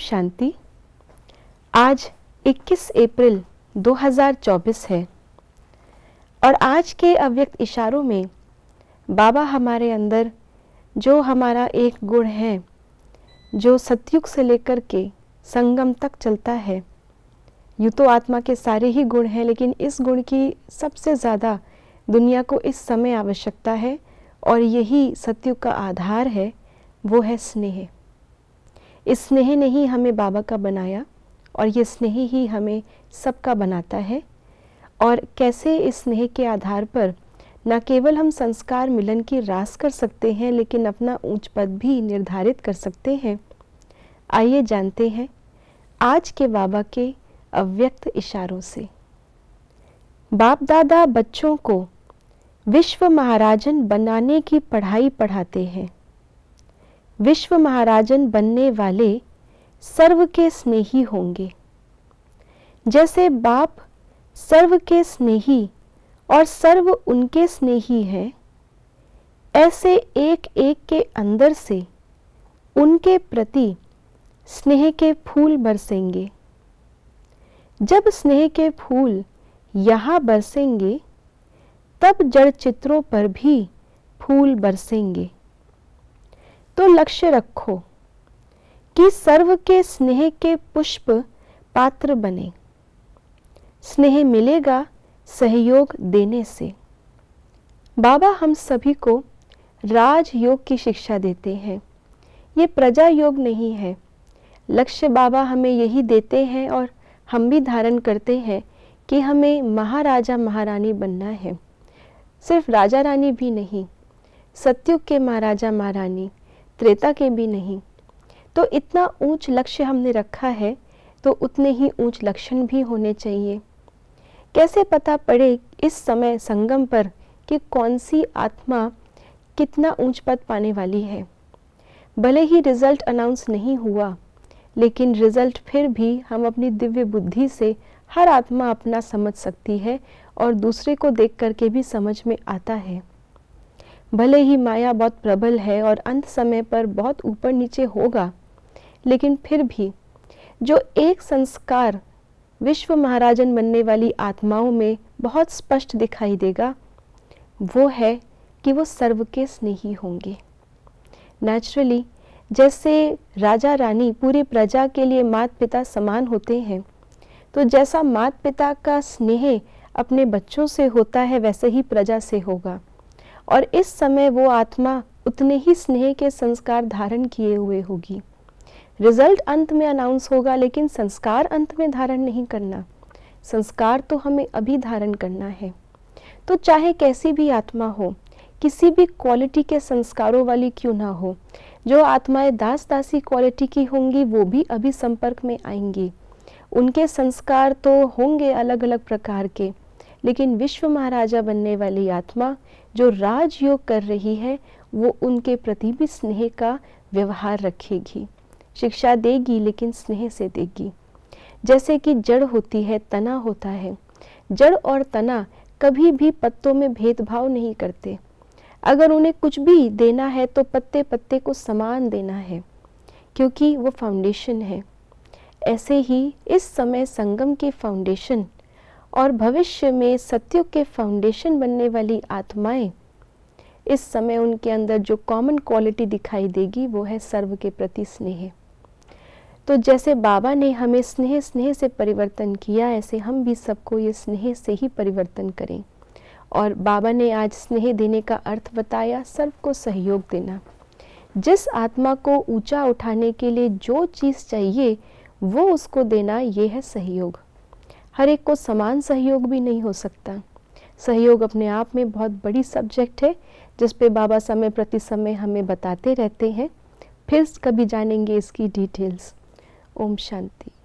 शांति आज 21 अप्रैल 2024 है और आज के अव्यक्त इशारों में बाबा हमारे अंदर जो हमारा एक गुण है जो सतयुग से लेकर के संगम तक चलता है यूँ तो आत्मा के सारे ही गुण हैं लेकिन इस गुण की सबसे ज़्यादा दुनिया को इस समय आवश्यकता है और यही सतयुग का आधार है वो है स्नेह इस स्नेह ने ही हमें बाबा का बनाया और ये स्नेह ही हमें सबका बनाता है और कैसे इस स्नेह के आधार पर न केवल हम संस्कार मिलन की रास कर सकते हैं लेकिन अपना ऊंच पद भी निर्धारित कर सकते हैं आइए जानते हैं आज के बाबा के अव्यक्त इशारों से बाप दादा बच्चों को विश्व महाराजन बनाने की पढ़ाई पढ़ाते हैं विश्व महाराजन बनने वाले सर्व के स्नेही होंगे जैसे बाप सर्व के स्नेही और सर्व उनके स्नेही हैं ऐसे एक एक के अंदर से उनके प्रति स्नेह के फूल बरसेंगे जब स्नेह के फूल यहाँ बरसेंगे तब जड़ चित्रों पर भी फूल बरसेंगे तो लक्ष्य रखो कि सर्व के स्नेह के पुष्प पात्र बने स्नेह मिलेगा सहयोग देने से बाबा हम सभी को राज योग की शिक्षा देते हैं ये प्रजा योग नहीं है लक्ष्य बाबा हमें यही देते हैं और हम भी धारण करते हैं कि हमें महाराजा महारानी बनना है सिर्फ राजा रानी भी नहीं सत्युग के महाराजा महारानी त्रेता के भी नहीं तो इतना ऊंच लक्ष्य हमने रखा है तो उतने ही ऊंच लक्षण भी होने चाहिए कैसे पता पड़े इस समय संगम पर कि कौन सी आत्मा कितना ऊंच पद पाने वाली है भले ही रिजल्ट अनाउंस नहीं हुआ लेकिन रिजल्ट फिर भी हम अपनी दिव्य बुद्धि से हर आत्मा अपना समझ सकती है और दूसरे को देख करके भी समझ में आता है भले ही माया बहुत प्रबल है और अंत समय पर बहुत ऊपर नीचे होगा लेकिन फिर भी जो एक संस्कार विश्व महाराजन बनने वाली आत्माओं में बहुत स्पष्ट दिखाई देगा वो है कि वो सर्व के स्नेही होंगे नेचुरली जैसे राजा रानी पूरी प्रजा के लिए मात पिता समान होते हैं तो जैसा माता पिता का स्नेह अपने बच्चों से होता है वैसे ही प्रजा से होगा और इस समय वो आत्मा उतने ही स्नेह के संस्कार धारण किए हुए होगी रिजल्ट अंत में अनाउंस होगा लेकिन संस्कार अंत में धारण नहीं करना संस्कार तो हमें अभी धारण करना है तो चाहे कैसी भी आत्मा हो किसी भी क्वालिटी के संस्कारों वाली क्यों ना हो जो आत्माएं दास दासी क्वालिटी की होंगी वो भी अभी संपर्क में आएंगी उनके संस्कार तो होंगे अलग अलग प्रकार के लेकिन विश्व महाराजा बनने वाली आत्मा जो राजयोग कर रही है वो उनके प्रति भी स्नेह का व्यवहार रखेगी शिक्षा देगी लेकिन स्नेह से देगी जैसे कि जड़ होती है तना होता है जड़ और तना कभी भी पत्तों में भेदभाव नहीं करते अगर उन्हें कुछ भी देना है तो पत्ते पत्ते को समान देना है क्योंकि वो फाउंडेशन है ऐसे ही इस समय संगम के फाउंडेशन और भविष्य में सत्युग के फाउंडेशन बनने वाली आत्माएं इस समय उनके अंदर जो कॉमन क्वालिटी दिखाई देगी वो है सर्व के प्रति स्नेह तो जैसे बाबा ने हमें स्नेह स्नेह से परिवर्तन किया ऐसे हम भी सबको ये स्नेह से ही परिवर्तन करें और बाबा ने आज स्नेह देने का अर्थ बताया सर्व को सहयोग देना जिस आत्मा को ऊंचा उठाने के लिए जो चीज़ चाहिए वो उसको देना ये है सहयोग हर एक को समान सहयोग भी नहीं हो सकता सहयोग अपने आप में बहुत बड़ी सब्जेक्ट है जिस पे बाबा समय प्रति समय हमें बताते रहते हैं फिर कभी जानेंगे इसकी डिटेल्स ओम शांति